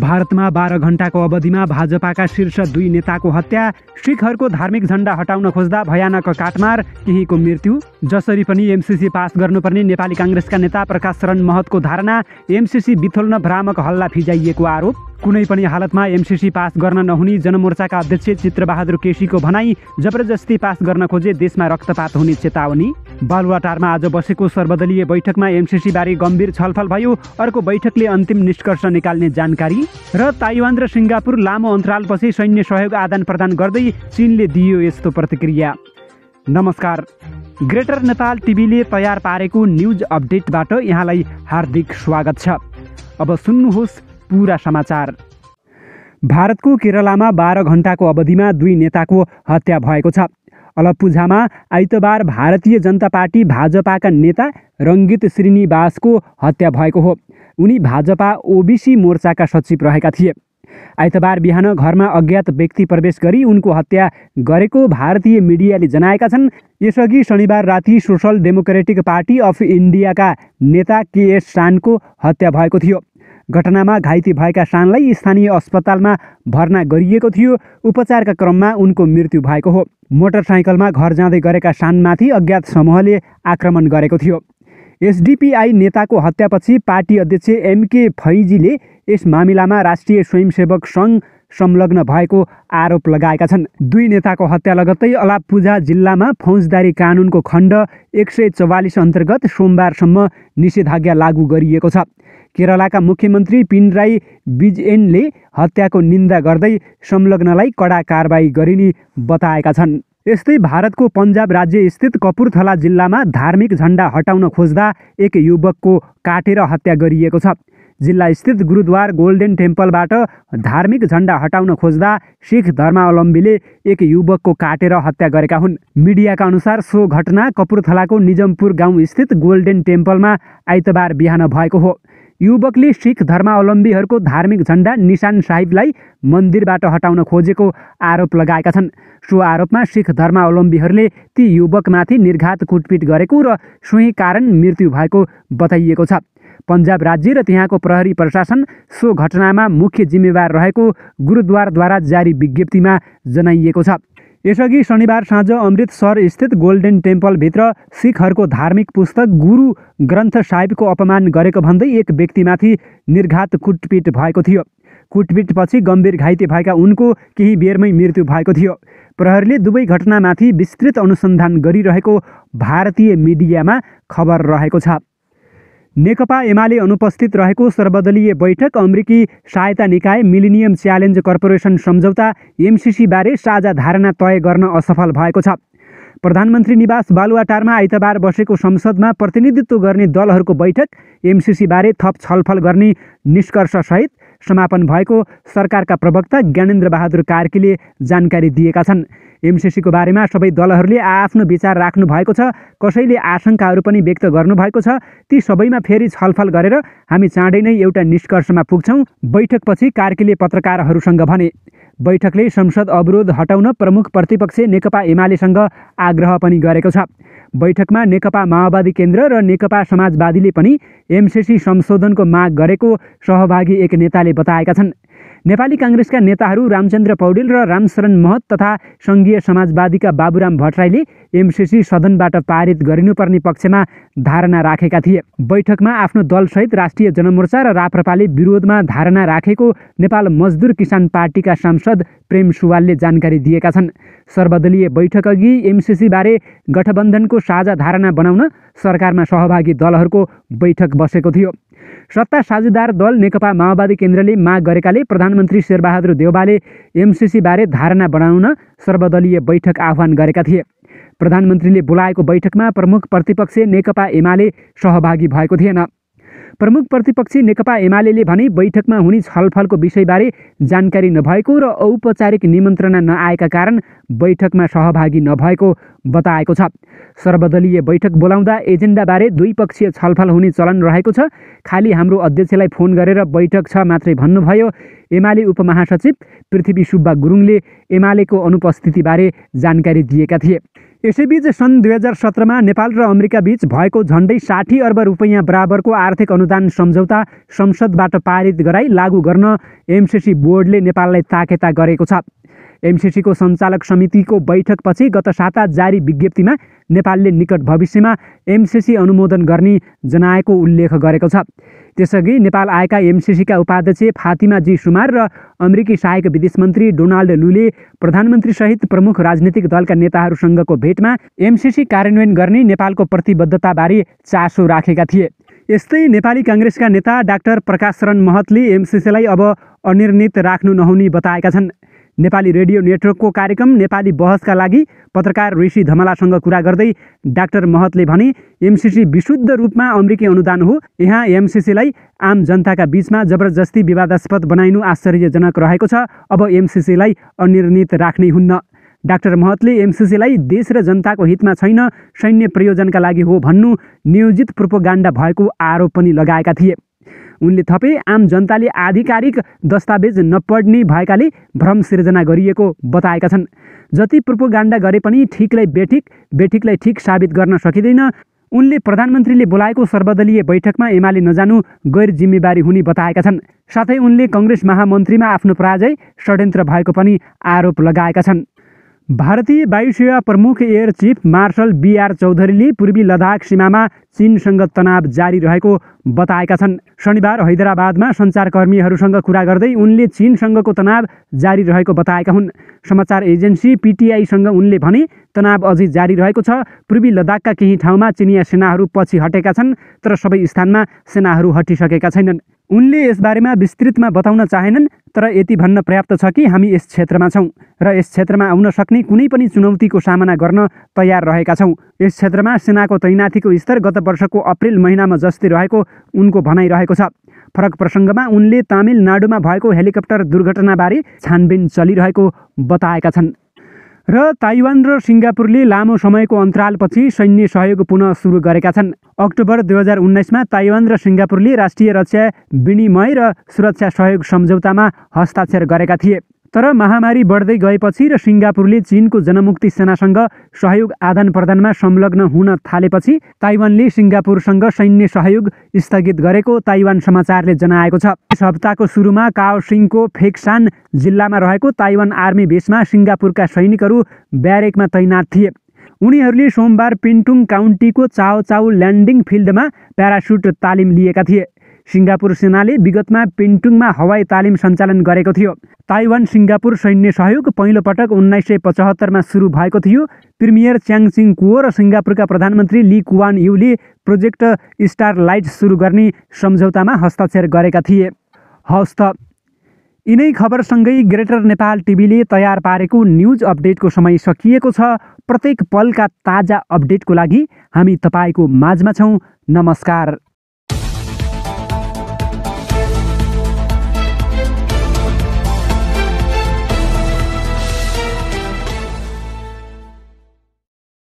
भारतमा बाह्र घण्टाको अवधिमा भाजपाका शीर्ष दुई नेताको हत्या सिखहरूको धार्मिक झण्डा हटाउन खोज्दा भयानक काटमार केहीको मृत्यु जसरी पनि एमसिसी पास गर्नुपर्ने नेपाली काङ्ग्रेसका नेता प्रकाश शरण महतको धारणा एमसिसी बिथोल्न भ्रामक हल्ला फिजाइएको आरोप कुनै पनि हालतमा एमसिसी पास गर्न नहुने जनमोर्चाका अध्यक्ष चित्रबहादुर केसीको भनाई जबरजस्ती पास गर्न खोजे देशमा रक्तपात हुने चेतावनी बालुवाटारमा आज बसेको सर्वदलीय बैठकमा एमसिसीबारे गम्भीर छलफल भयो अर्को बैठकले अन्तिम निष्कर्ष निकाल्ने जानकारी र ताइवान र सिङ्गापुर लामो अन्तरालपछि सैन्य सहयोग आदान प्रदान गर्दै चिनले दियो यस्तो प्रतिक्रिया नमस्कार ग्रेटर नेपाल टिभीले तयार पारेको न्युज अपडेटबाट यहाँलाई हार्दिक स्वागत छ अब सुन्नुहोस् पुरा समाचार भारतको केरलामा बाह्र घन्टाको अवधिमा दुई नेताको हत्या भएको छ अलपुझामा आइतबार भारतीय जनता पार्टी भाजपाका नेता रङ्गित श्रीनिवासको हत्या भएको हो उनी भाजपा ओबिसी मोर्चाका सचिव रहेका थिए आइतबार बिहान घरमा अज्ञात व्यक्ति प्रवेश गरी उनको हत्या गरेको भारतीय मिडियाले जनाएका छन् यसअघि शनिबार राति सोसल डेमोक्रेटिक पार्टी अफ इन्डियाका नेता केएस सानको हत्या भएको थियो घटनामा घाइते भएका सानलाई स्थानीय अस्पतालमा भर्ना गरिएको थियो उपचारका क्रममा उनको मृत्यु भएको हो मोटरसाइकलमा घर जाँदै गरेका सानमाथि अज्ञात समूहले आक्रमण गरेको थियो एसडिपिआई नेताको हत्यापछि पार्टी अध्यक्ष एमके फैजीले यस मामिलामा राष्ट्रिय स्वयंसेवक सङ्घ संलग्न भएको आरोप लगाएका छन् दुई नेताको हत्या लगत्तै अलापुजा जिल्लामा फौजदारी कानुनको खण्ड एक सय चौवालिस अन्तर्गत सोमबारसम्म निषेधाज्ञा लागू गरिएको छ केरलाका मुख्यमन्त्री पिनराई बिजएनले हत्याको निन्दा गर्दै संलग्नलाई कडा कारवाही गरिने बताएका छन् यस्तै भारतको पन्जाब राज्य स्थित कपुरथला जिल्लामा धार्मिक झन्डा हटाउन खोज्दा एक युवकको काटेर हत्या गरिएको छ जिल्ला स्थित गुरुद्वार गोल्डेन टेम्पलबाट धार्मिक झन्डा हटाउन खोज्दा सिख धर्मावलम्बीले एक युवकको काटेर हत्या गरेका हुन् मिडियाका अनुसार सो घटना कपुरथलाको निजमपुर गाउँस्थित गोल्डेन टेम्पलमा आइतबार बिहान भएको हो युवकले सिख धर्मावलम्बीहरूको धार्मिक झन्डा निशान साहिबलाई मन्दिरबाट हटाउन खोजेको आरोप लगाएका छन् सो आरोपमा सिख धर्मावलम्बीहरूले ती युवकमाथि निर्घात कुटपिट गरेको र सोही कारण मृत्यु भएको बताइएको छ पन्जाब राज्य र त्यहाँको प्रहरी प्रशासन सो घटनामा मुख्य जिम्मेवार रहेको गुरुद्वारद्वारा जारी विज्ञप्तिमा जनाइएको छ यसअघि शनिबार साँझ अमृतसर स्थित गोल्डेन टेम्पलभित्र सिखहरूको धार्मिक पुस्तक गुरु ग्रन्थ साहिबको अपमान गरेको भन्दै एक व्यक्तिमाथि निर्घात कुटपिट भएको थियो कुटपिटपछि गम्भीर घाइते भएका उनको केही बेरमै मृत्यु भएको थियो प्रहरीले दुवै घटनामाथि विस्तृत अनुसन्धान गरिरहेको भारतीय मिडियामा खबर रहेको छ नेकपा एमाले अनुपस्थित रहेको सर्वदलीय बैठक अमेरिकी सहायता निकाय मिलिनियम च्यालेन्ज कर्पोरेसन सम्झौता एमसिसीबारे साझा धारणा तय गर्न असफल भएको छ प्रधानमन्त्री निवास बालुवाटारमा आइतबार बसेको संसदमा प्रतिनिधित्व गर्ने दलहरूको बैठक एमसिसीबारे थप छलफल गर्ने निष्कर्षसहित समापन भएको सरकारका प्रवक्ता ज्ञानेन्द्र बहादुर कार्कीले जानकारी दिएका छन् एमसिसीको बारेमा सबै दलहरूले आआफ्नो विचार राख्नु भएको छ कसैले आशङ्काहरू पनि व्यक्त गर्नुभएको छ ती सबैमा फेरि छलफल गरेर हामी चाँडै नै एउटा निष्कर्षमा पुग्छौँ बैठकपछि कार्कीले पत्रकारहरूसँग भने बैठकले संसद अवरोध हटाउन प्रमुख प्रतिपक्ष नेकपा एमालेसँग आग्रह पनि गरेको छ बैठकमा नेकपा माओवादी केन्द्र र नेकपा समाजवादीले पनि एमसिसी संशोधनको माग गरेको सहभागी एक नेताले बताएका छन् नेपाली काङ्ग्रेसका नेताहरू रामचन्द्र पौडेल र रामशरण महत तथा सङ्घीय समाजवादीका बाबुराम भट्टराईले एमसिसी सदनबाट पारित गरिनुपर्ने पक्षमा धारणा राखेका थिए बैठकमा आफ्नो दलसहित राष्ट्रिय जनमोर्चा र राप्रपाले विरोधमा धारणा राखेको नेपाल मजदुर किसान पार्टीका सांसद प्रेम सुवालले जानकारी दिएका छन् सर्वदलीय बैठकअघि एमसिसीबारे गठबन्धनको साझा धारणा बनाउन सरकारमा सहभागी दलहरूको बैठक बसेको थियो सत्ता साझेदार दल नेकपा माओवादी केन्द्रले माग गरेकाले प्रधानमन्त्री शेरबहादुर देवालले एमसिसीबारे धारणा बनाउन सर्वदलीय बैठक आह्वान गरेका थिए प्रधानमन्त्रीले बोलाएको बैठकमा प्रमुख प्रतिपक्ष नेकपा एमाले सहभागी भएको थिएन प्रमुख प्रतिपक्षी नेकपा एमाले भने बैठकमा हुने छलफलको विषयबारे जानकारी नभएको र औपचारिक निमन्त्रणा नआएका कारण बैठकमा सहभागी नभएको बताएको छ सर्वदलीय बैठक बोलाउँदा एजेन्डाबारे द्विपक्षीय छलफल हुने चलन रहेको छ खालि हाम्रो अध्यक्षलाई फोन गरेर बैठक छ मात्रै भन्नुभयो एमाले उपमहासचिव पृथ्वी सुब्बा गुरुङले एमालेको अनुपस्थितिबारे जानकारी दिएका थिए यसैबीच सन् दुई हजार सत्रमा नेपाल र अमेरिका बीच भएको झन्डै साठी अर्ब रुपैयाँ बराबरको आर्थिक अनुदान सम्झौता संसदबाट पारित गराई लागू गर्न एमसिसी बोर्डले नेपाललाई ताकेता गरेको छ एमसिसीको सञ्चालक समितिको बैठकपछि गत साता जारी विज्ञप्तिमा नेपालले निकट भविष्यमा एमसिसी अनुमोदन गर्ने जनाएको उल्लेख गरेको छ त्यसअघि नेपाल आएका एमसिसीका उपाध्यक्ष फातिमा जी सुमार र अमेरिकी सहायक विदेश मन्त्री डोनाल्ड लुले प्रधानमन्त्रीसहित प्रमुख राजनीतिक दलका नेताहरूसँगको भेटमा एमसिसी कार्यान्वयन गर्ने नेपालको प्रतिबद्धताबारे चासो राखेका थिए यस्तै नेपाली काङ्ग्रेसका नेता डाक्टर प्रकाशरण महतले एमसिसीलाई अब अनिर्णित राख्नु नहुने बताएका छन् नेपाली रेडियो नेटवर्कको कार्यक्रम नेपाली बहसका लागि पत्रकार ऋषि धमलासँग कुरा गर्दै डाक्टर महतले भने एमसिसी विशुद्ध रूपमा अमेरिकी अनुदान हो यहाँ एमसिसीलाई आम जनताका बिचमा जबरजस्ती विवादास्पद बनाइनु आश्चर्यजनक रहेको छ अब एमसिसीलाई अनिर्णित राख्ने हुन्न डाक्टर महतले एमसिसीलाई देश र जनताको हितमा छैन सैन्य प्रयोजनका लागि हो भन्नु नियोजित प्रोपोगाण्डा भएको आरोप पनि लगाएका थिए उनले थपे आम जनताले आधिकारिक दस्तावेज नपढ्ने भएकाले भ्रम सिर्जना गरिएको बताएका छन् जति प्रोपोगाण्डा गरे पनि ठिकलाई बेठिक बेठिकलाई ठिक साबित गर्न सकिँदैन उनले प्रधानमन्त्रीले बोलाएको सर्वदलीय बैठकमा एमाले नजानु गैर जिम्मेवारी हुने बताएका छन् साथै उनले कङ्ग्रेस महामन्त्रीमा आफ्नो पराजय षड्यन्त्र भएको पनि आरोप लगाएका छन् भारतीय वायुसेवा प्रमुख एयर चिफ मार्शल बिआर चौधरीले पूर्वी लद्दाख सीमामा चिनसँग तनाव जारी रहेको बताएका छन् शनिबार हैदराबादमा सञ्चारकर्मीहरूसँग कुरा गर्दै उनले चिनसँगको तनाव जारी रहेको बताएका हुन् समाचार एजेन्सी पिटिआईसँग उनले भने तनाव अझै जारी रहेको छ पूर्वी लद्दाखका केही ठाउँमा चिनिया सेनाहरू पछि हटेका छन् तर सबै स्थानमा सेनाहरू हटिसकेका छैनन् उनले यसबारेमा विस्तृतमा बताउन चाहेनन् तर यति भन्न पर्याप्त छ कि हामी यस क्षेत्रमा छौँ र यस क्षेत्रमा आउन सक्ने कुनै पनि चुनौतीको सामना गर्न तयार रहेका छौँ यस क्षेत्रमा सेनाको तैनाथीको स्तर गत वर्षको अप्रेल महिनामा जस्तै रहेको उनको भनाइरहेको छ फरक प्रसङ्गमा उनले तामिलनाडुमा भएको हेलिकप्टर दुर्घटनाबारे छानबिन चलिरहेको बताएका छन् र ताइवान र सिङ्गापुरले लामो समयको अन्तरालपछि सैन्य सहयोग पुनः सुरु गरेका छन् अक्टोबर दुई हजार उन्नाइसमा ताइवान र सिङ्गापुरले राष्ट्रिय रक्षा विनिमय र सुरक्षा सहयोग सम्झौतामा हस्ताक्षर गरेका थिए तर महामारी बढ्दै गएपछि र सिङ्गापुरले चिनको जनमुक्ति सेनासँग सहयोग आदान प्रदानमा संलग्न हुन थालेपछि ताइवानले सिङ्गापुरसँग सैन्य सहयोग स्थगित गरेको ताइवान समाचारले जनाएको छ यस हप्ताको सुरुमा काओसिङको फेक्सान जिल्लामा रहेको ताइवान आर्मी बेसमा सिङ्गापुरका सैनिकहरू ब्यारेकमा तैनात थिए उनीहरूले सोमबार पिन्टुङ काउन्टीको चाओचाउ ल्यान्डिङ फिल्डमा प्यारासुट तालिम लिएका थिए सिङ्गापुर सेनाले विगतमा पेन्टुङमा हवाई तालिम सञ्चालन गरेको थियो ताइवान सिङ्गापुर सैन्य सहयोग पहिलो पटक उन्नाइस सय पचहत्तरमा सुरु भएको थियो प्रिमियर च्याङसिङ कुओ र सिङ्गापुरका प्रधानमन्त्री ली कुवान युले प्रोजेक्ट स्टार लाइट सुरु गर्ने सम्झौतामा हस्ताक्षर गरेका थिए हवस् त यिनै खबरसँगै ग्रेटर नेपाल टिभीले तयार पारेको न्युज अपडेटको समय सकिएको छ प्रत्येक पलका ताजा अपडेटको लागि हामी तपाईँको माझमा छौँ नमस्कार